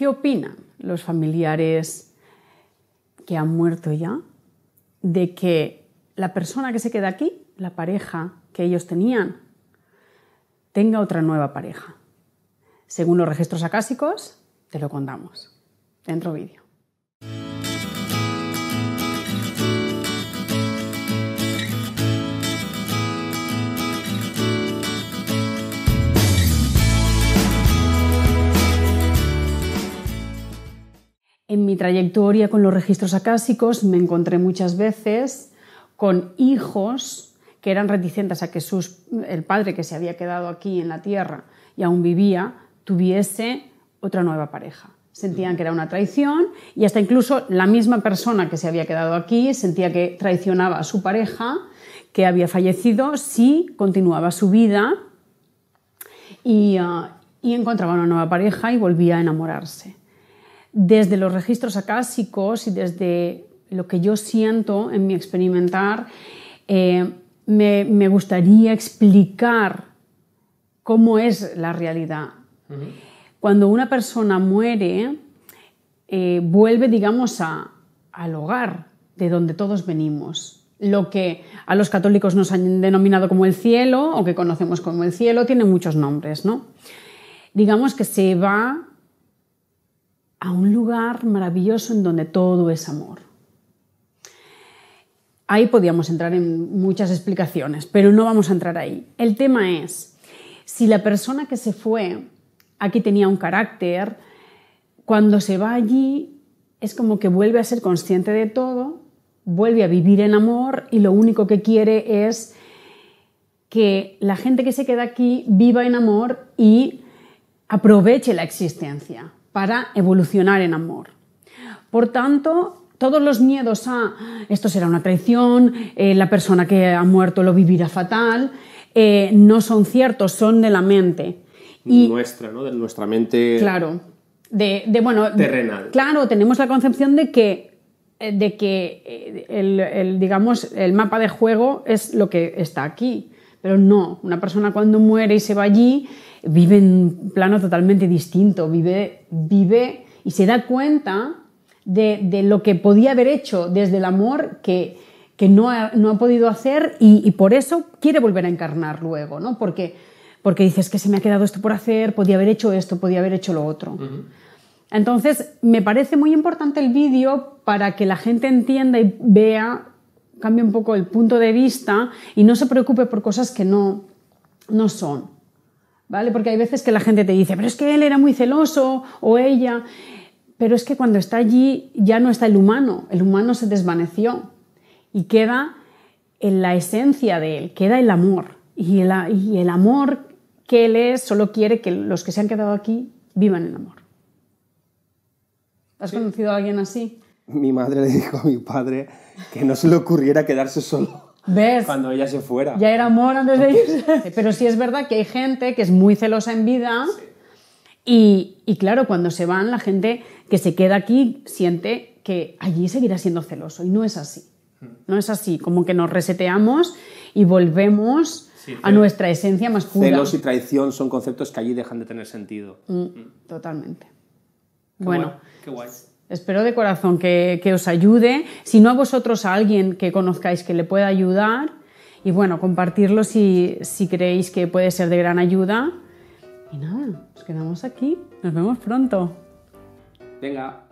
¿Qué opinan los familiares que han muerto ya de que la persona que se queda aquí, la pareja que ellos tenían, tenga otra nueva pareja? Según los registros acásicos, te lo contamos. Dentro vídeo. En mi trayectoria con los registros acásicos me encontré muchas veces con hijos que eran reticentes a que el padre que se había quedado aquí en la tierra y aún vivía tuviese otra nueva pareja. Sentían que era una traición y hasta incluso la misma persona que se había quedado aquí sentía que traicionaba a su pareja que había fallecido si continuaba su vida y ah, encontraba una nueva pareja y volvía a enamorarse desde los registros acásicos y desde lo que yo siento en mi experimentar, eh, me, gustaría explicar cómo es la realidad. Cuando una persona muere, eh, vuelve, digamos, a, al hogar de donde todos venimos lo que a los católicos nos han denominado como el cielo o que conocemos como el cielo, tiene muchos nombres, ¿no? Digamos que se va a un lugar maravilloso en donde todo es amor. Ahí podíamos entrar en muchas explicaciones, pero no vamos a entrar ahí. El tema es, si la persona que se fue aquí tenía un carácter, cuando se va allí es como que vuelve a ser consciente de todo, vuelve a vivir en amor y lo único que quiere es que la gente que se queda aquí viva en amor y aproveche la existencia para evolucionar en amor. Por tanto, todos los miedos a esto será una traición, eh, la persona que ha muerto lo vivirá fatal, eh, no son ciertos, son de la mente. Y, nuestra, ¿no? De nuestra mente. Claro. De, bueno. Terrenal. claro, tenemos la concepción de que eh, de que digamos, el mapa de juego es lo que está aquí. Pero no, una persona cuando muere y se va allí vive en un plano totalmente distinto, vive, vive y se da cuenta de, lo que podía haber hecho desde el amor que, no, ha, podido hacer y, por eso quiere volver a encarnar luego, ¿no? Porque, porque dices que se me ha quedado esto por hacer, podía haber hecho esto, podía haber hecho lo otro. Entonces, me parece muy importante el vídeo para que la gente entienda y vea cambie un poco el punto de vista y no se preocupe por cosas que no, no son. ¿Vale? Porque hay veces que la gente te dice, pero es que él era muy celoso o ella, pero es que cuando está allí ya no está el humano, el humano se desvaneció y queda en la esencia de él, queda el amor. Y el, amor que él es solo quiere que los que se han quedado aquí vivan el amor. ¿Has conocido a alguien así? mi madre le dijo a mi padre que no se le ocurriera quedarse solo. Cuando ella se fuera. Ya era amor antes de irse. Pero sí es verdad que hay gente que es muy celosa en vida y, claro, cuando se van, la gente que se queda aquí siente que allí seguirá siendo celoso y no es así. Hmm. No es así, como que nos reseteamos y volvemos a nuestra esencia más pura. Celos y traición son conceptos que allí dejan de tener sentido. Mm, hmm. totalmente. bueno. qué guay. Espero de corazón que, os ayude. Si no a vosotros, a alguien que conozcáis que le pueda ayudar. Y bueno, compartirlo si, si creéis que puede ser de gran ayuda. Y nada, nos quedamos aquí. Nos vemos pronto. Venga.